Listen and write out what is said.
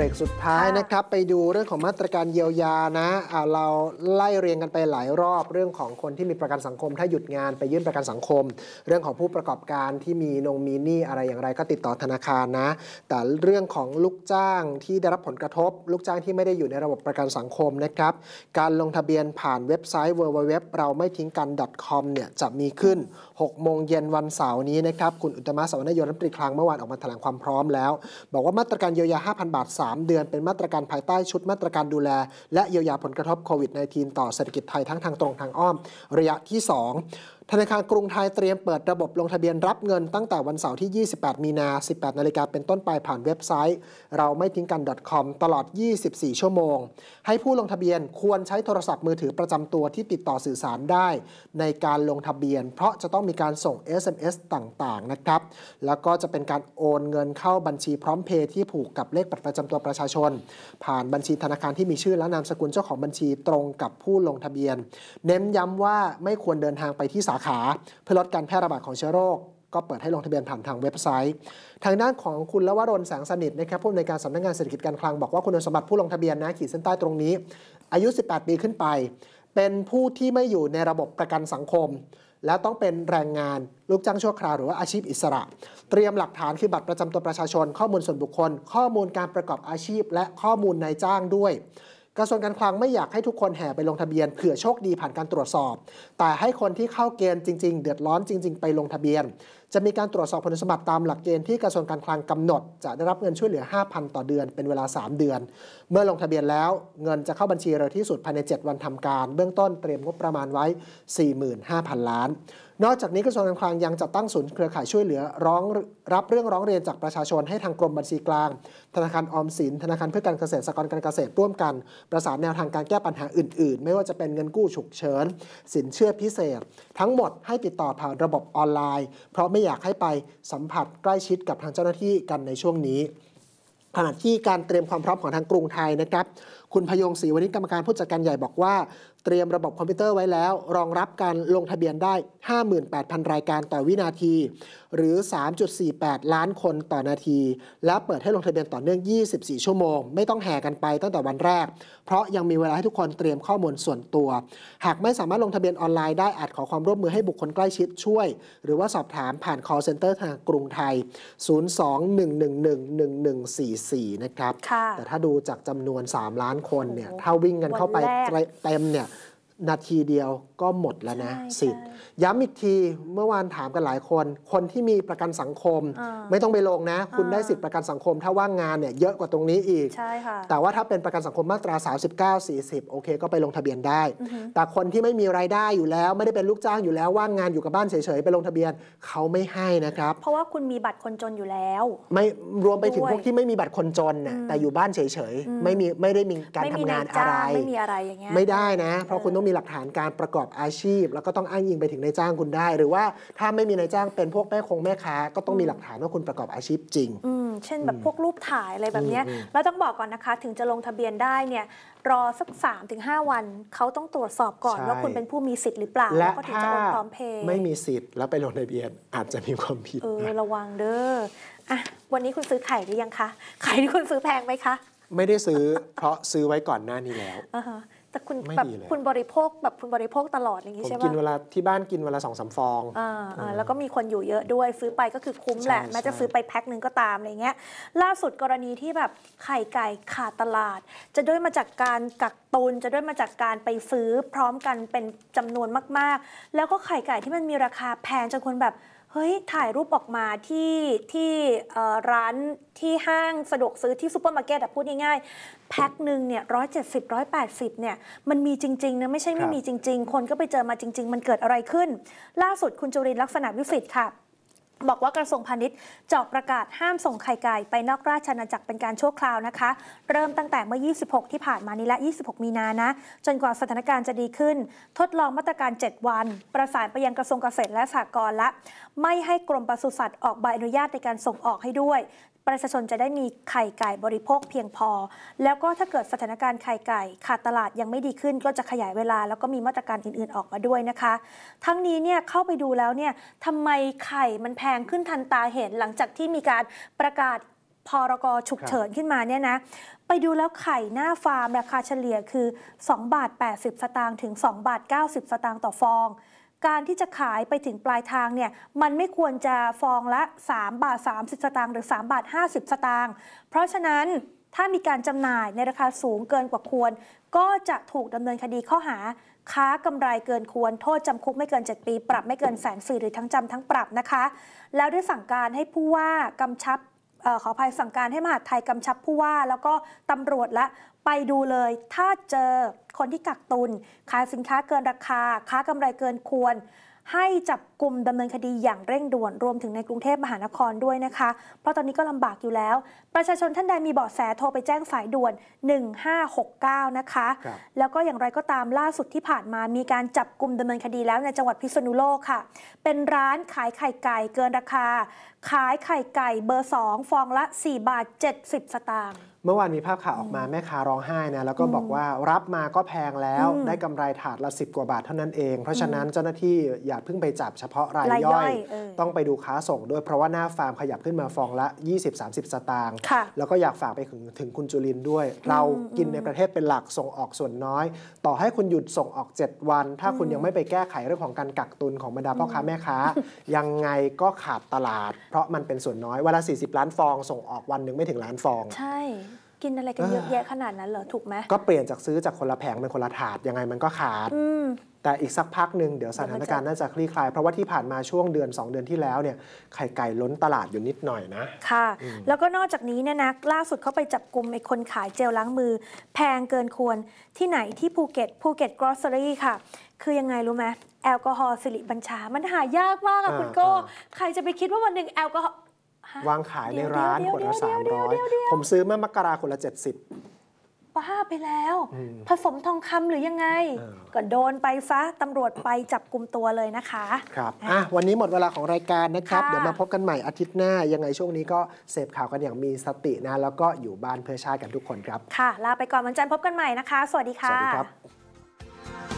บรกสุดท้ายนะครับไปดูเรื่องของมาตรการเยียวยานะเราไล่เรียงกันไปหลายรอบเรื่องของคนที่มีประกันสังคม ถ้าหยุดงานไปยื่นประกันสังคม เรื่องของผู้ประกอบการที่มีนงมีนี่อะไรอย่างไรก็ติดต่อธนาคารนะแต่เรื่องของลูกจ้างที่ได้รับผลกระทบ ลูกจ้างที่ไม่ได้อยู่ในระบบประกันสังคมนะครับการลงทะเบียนผ่านเว็บไซต์ www เราไม่ทิ้งกัน .com เนี่ยจะมีขึ้น6โมงเย็นวันเสาร์นี้นะครับคุณอุตมะสวนโยรัฐมนตรีคลังเมื่อวานออกมาแถลงความพร้อมแล้ว บอกว่ามาตรการเยียวยา5,000บาท3เดือนเป็นมาตรการภายใต้ชุดมาตรการดูแล และเยียวยาผลกระทบโควิด -19 ต่อเศรษฐกิจไทยทั้ง ทางตรงทางอ้อม ระยะที่ 2ธนาคารกรุงไทยเตรียมเปิดระบบลงทะเบียนรับเงินตั้งแต่วันเสาร์ที่ 28 มีนา 18 นาฬิกาเป็นต้นไปผ่านเว็บไซต์เราไม่ทิ้งกัน .com ตลอด 24 ชั่วโมง ให้ผู้ลงทะเบียนควรใช้โทรศัพท์มือถือประจำตัวที่ติดต่อสื่อสารได้ในการลงทะเบียน เพราะจะต้องมีการส่ง SMS ต่าง ๆ นะครับ แล้วก็จะเป็นการโอนเงินเข้าบัญชีพร้อมเพย์ที่ผูกกับเลขบัตรประจำตัวประชาชน ผ่านบัญชีธนาคารที่มีชื่อและนามสกุลเจ้าของบัญชีตรงกับผู้ลงทะเบียน เน้นย้ำว่าไม่ควรเดินทางไปที่สาขาเพื่อลดการแพร่ระบาดของเชื้อโรค ก็เปิดให้ลงทะเบียนผ่านทางเว็บไซต์ ทางด้านของคุณละวรนแสงสนิทนะครับผู้อำนวยการสำนักงงานเศรษฐกิจการคลัง บอกว่าคุณสมบัติผู้ลงทะเบียนนะขีดเส้นใต้ตรงนี้ อายุ 18 ปีขึ้นไป เป็นผู้ที่ไม่อยู่ในระบบประกันสังคม และต้องเป็นแรงงานลูกจ้างชั่วคราวหรือว่าอาชีพอิสระ เตรียมหลักฐานคือบัตรประจำตัวประชาชน ข้อมูลส่วนบุคคล ข้อมูลการประกอบอาชีพ และข้อมูลนายจ้างด้วยกระทรวงการคลังไม่อยากให้ทุกคนแห่ไปลงทะเบียนเผื่อโชคดีผ่านการตรวจสอบ แต่ให้คนที่เข้าเกณฑ์จริง ๆ เดือดร้อนจริง ๆ ไปลงทะเบียนจะมีการตรวจสอบคุณสมบัติตามหลักเกณฑ์ที่กระทรวงการคลังกำหนดจะได้รับเงินช่วยเหลือ 5,000 ต่อเดือนเป็นเวลา 3 เดือน เมื่อลงทะเบียนแล้วเงินจะเข้าบัญชีเร็วที่สุดภายใน 7 วันทำการ เบื้องต้นเตรียมงบประมาณไว้ 45,000 ล้าน นอกจากนี้กระทรวงการคลังยังจัดตั้งศูนย์เครือข่ายช่วยเหลือร้องรับเรื่องร้องเรียนจากประชาชนให้ทางกรมบัญชีกลาง ธนาคารออมสิน ธนาคารเพื่อการเกษตรสกรการเกษตรร่วมกัน ประสานแนวทางการแก้ปัญหาอื่นๆ ไม่ว่าจะเป็นเงินกู้ฉุกเฉินสินเชื่อพิเศษ ทั้งหมดให้ติดต่อผ่านระบบออนไลน์เพราะไม่อยากให้ไปสัมผัสใกล้ชิดกับทางเจ้าหน้าที่กันในช่วงนี้ขณะที่การเตรียมความพร้อมของทางกรุงไทยนะครับคุณพยงศรีวันนี้กรรมการผู้จัดการใหญ่บอกว่าเตรียมระบบคอมพิวเตอร์ไว้แล้ว รองรับการลงทะเบียนได้ 58,000 รายการต่อวินาทีหรือ 3.48 ล้านคนต่อนาที และเปิดให้ลงทะเบียนต่อเนื่อง 24 ชั่วโมง ไม่ต้องแห่กันไปตั้งแต่วันแรก เพราะยังมีเวลาให้ทุกคนเตรียมข้อมูลส่วนตัว หากไม่สามารถลงทะเบียนออนไลน์ได้อาจขอความร่วมมือให้บุคคลใกล้ชิดช่วย หรือว่าสอบถามผ่าน call center ทางกรุงไทย021111144นะครับแต่ถ้าดูจากจำนวน 3 ล้านคนเนี่ยถ้าวิ่งกันเข้าไปเต็มเนี่ยนาทีเดียวก็หมดแล้วนะ สิทธิ์ ย้ำอีกทีเมื่อวานถามกันหลายคน คนที่มีประกันสังคมไม่ต้องไปลงนะ คุณได้สิทธิประกันสังคมถ้าว่างงานเนี่ยเยอะกว่าตรงนี้อีกแต่ว่าถ้าเป็นประกันสังคมมาตรา39 40 โอเค ก็ไปลงทะเบียนได้ แต่คนที่ไม่มีรายได้อยู่แล้ว ไม่ได้เป็นลูกจ้างอยู่แล้วว่างงานอยู่กับบ้านเฉยๆไปลงทะเบียนเขาไม่ให้นะครับเพราะว่าคุณมีบัตรคนจนอยู่แล้ว ไม่รวมไปถึงพวกที่ไม่มีบัตรคนจนน่ะแต่อยู่บ้านเฉยๆ ไม่มีไม่ได้มีการทำงานอะไรไม่ได้นะ เพราะคุณต้องมีหลักฐานการประกอบอาชีพ แล้วก็ต้องอ้างอิงไปถึงนายจ้างคุณได้ หรือว่าถ้าไม่มีนายจ้างเป็นพวกแม่คงแม่ค้าก็ต้องมีหลักฐานว่าคุณประกอบอาชีพจริงเช่นแบบพวกรูปถ่ายอะไรแบบนี้เแล้วต้องบอกก่อนนะคะ ถึงจะลงทะเบียนได้เนี่ย รอสัก 3-5 วัน เขาต้องตรวจสอบก่อนว่าคุณเป็นผู้มีสิทธิ์หรือเปล่าและวก็ถึง้าจะโอนพร้อมเพย์ไม่มีสิทธิ์แล้วไปลงทะเบียนอาจจะมีความผิดเออระวังเด้ออ่ะวันนี้คุณซื้อไข่หรือยังคะไข่ที่คุณซื้อแพงไหมคะ ไม่ได้ซื้อเพราะซื้อไว้ก่อนหน้านี้แล้วอแต่คุณแบบคุณบริโภคแบบคุณบริโภคตลอดอย่างนี้ใช่ไหมกินเวลาที่บ้านกินเวลาสองสามฟองอ่าแล้วก็มีคนอยู่เยอะด้วยซื้อไปก็คือคุ้มแหละแม้จะซื้อไปแพ็คหนึ่งก็ตามอะไรเงี้ยล่าสุดกรณีที่แบบไข่ไก่ขาดตลาด จะด้วยมาจากการกักตุนจะด้วยมาจากการไปซื้อพร้อมกันเป็นจำนวนมาก ๆ แล้วก็ไข่ไก่ที่มันมีราคาแพงจนคนแบบ เฮ้ย ถ่ายรูปออกมาที่ที่ร้านที่ห้างสะดวกซื้อที่ซูเปอร์มาร์เก็ตพูดง่ายๆแพ็คหนึ่งเนี่ยร้อยเจ็ดสิบร้อยแปดสิบเนี่ย มันมีจริงๆนะไม่ใช่ไม่มีจริงๆ คนก็ไปเจอมาจริง ๆ มันเกิดอะไรขึ้น ล่าสุดคุณจุรินลักษณะวิสิทธิ์ค่ะบอกว่ากระทรวงพาณิชย์จอบประกาศห้ามส่งไข่ไก่ไปนอกราชอาณาจักรเป็นการชั่วคราวนะคะ เริ่มตั้งแต่เมื่อ 26 ที่ผ่านมานี้และ 26 มีนานะ จนกว่าสถานการณ์จะดีขึ้น ทดลองมาตรการ 7 วัน ประสานไปยังกระทรวงเกษตรและสหกรณ์ละ ไม่ให้กรมปศุสัตว์ออกใบอนุญาตในการส่งออกให้ด้วยประชาชนจะได้มีไข่ไก่บริโภคเพียงพอ แล้วก็ถ้าเกิดสถานการณ์ไข่ไก่ ขาดตลาดยังไม่ดีขึ้น ก็จะขยายเวลาแล้วก็มีมาตรการอื่นๆ ออกมาด้วยนะคะ ทั้งนี้เนี่ยเข้าไปดูแล้วเนี่ยทำไมไข่มันแพงขึ้นทันตาเห็นหลังจากที่มีการประกาศพรกฉุกเฉินขึ้นมาเนี่ยนะ ไปดูแล้วไข่หน้าฟาร์ม ราคาเฉลี่ยคือ 2 บาท80 สตางค์ถึง2บาท90 สตางค์ต่อฟองการที่จะขายไปถึงปลายทางเนี่ยมันไม่ควรจะฟองละ 3 บาท 30 สตางค์หรือ 3 บาท 50 สตางค์เพราะฉะนั้นถ้ามีการจำหน่ายในราคาสูงเกินกว่าควร ก็จะถูกดำเนินคดีข้อหาค้ากำไรเกินควรโทษจำคุก ไม่เกิน 7 ปี ปรับไม่เกินแสนสี่หรือทั้งจำทั้งปรับนะคะ แล้วได้สั่งการให้ผู้ว่ากำชับขออภัยสั่งการให้มหาดไทยกำชับผู้ว่าแล้วก็ตำรวจละ ไปดูเลย ถ้าเจอคนที่กักตุน ขายสินค้าเกินราคา ค้ากำไรเกินควร ให้จับกลุ่มดำเนินคดีอย่างเร่งด่วนรวมถึงในกรุงเทพมหานครด้วยนะคะ เพราะตอนนี้ก็ลำบากอยู่แล้ว ประชาชนท่านใดมีเบาะแสโทรไปแจ้งสายด่วน 1569 นะคะ แล้วก็อย่างไรก็ตามล่าสุดที่ผ่านมามีการจับกลุ่มดำเนินคดีแล้วในจังหวัดพิษณุโลกค่ะ เป็นร้านขายไข่ไก่เกินราคา ขายไข่ไก่เบอร์ 2 ฟองละ 4 บาท 70 สตางค์เมื่อวานมีภาพข่าวออกมาแม่ค้าร้องไห้นะแล้วก็บอกว่ารับมาก็แพงแล้วได้กำไรถาดละ10 กว่าบาทเท่านั้นเอง เพราะฉะนั้นเจ้าหน้าที่อย่าเพิ่งไปจับฉพาะรายย่อยต้องไปดูค้าส่งด้วย เพราะว่าหน้าฟาร์มขยับขึ้นมาฟองละ 20-30 สตางค์แล้วก็อยากฝากไปถึงถึงคุณจุลินด้วย เรากินในประเทศเป็นหลักส่งออกส่วนน้อย ต่อให้คุณหยุดส่งออก 7 วัน ถ้าคุณยังไม่ไปแก้ไขเรื่องของการกักตุนของบรรดาพ่อค้าแม่ค้า ยังไงก็ขาดตลาด เพราะมันเป็นส่วนน้อยวันละ40ล้านฟองส่งออกวันหนึ่งไม่ถึงล้านฟอง ใช่ กินอะไรกันเยอะแยะขนาดนั้นเหรอถูกไหมก็เปลี่ยนจากซื้อจากคนละแผงเป็นคนละถาดยังไงมันก็ขาดแต่อีกสักพักหนึ่งเดี๋ยวสถานการณ์น่าจะคลี่คลาย เพราะว่าที่ผ่านมาช่วงเดือน2เดือนที่แล้วเนี่ยไข่ไก่ล้นตลาดอยู่นิดหน่อยนะค่ะ แล้วก็นอกจากนี้เนี่ยนะ ล่าสุดเขาไปจับกลุ่มไอ้คนขายเจลล้างมือ แพงเกินควรที่ไหนที่ภูเก็ตภูเก็ตกรอสเซอรี่ค่ะ คือยังไงรู้ไหมแอลกอฮอล์สิริบัญชามันหายากมากอะคุณโก้ใครจะไปคิดว่าวันหนึ่งแอลกอฮอล์วางขายในร้านขวดละสามร้อยผมซื้อเมื่อมกราคนละเจ็ดสิบ้าไปแล้ว ผสมทองคำหรือยังไงก็โดนไป้ะตำรวจไปจับกลุ่มตัวเลยนะคะ ครับอ่ะวันนี้หมดเวลาของรายการนะครับ เดี๋ยวมาพบกันใหม่อาทิตย์หน้ายังไงช่วงนี้ก็เสพข่าวกันอย่างมีสตินะแล้วก็อยู่บ้านเพื่อชาติกันทุกคนครับค่ะลาไปก่อนวันจันทร์พบกันใหม่นะคะ สวัสดีค่ะสวัสดีครับ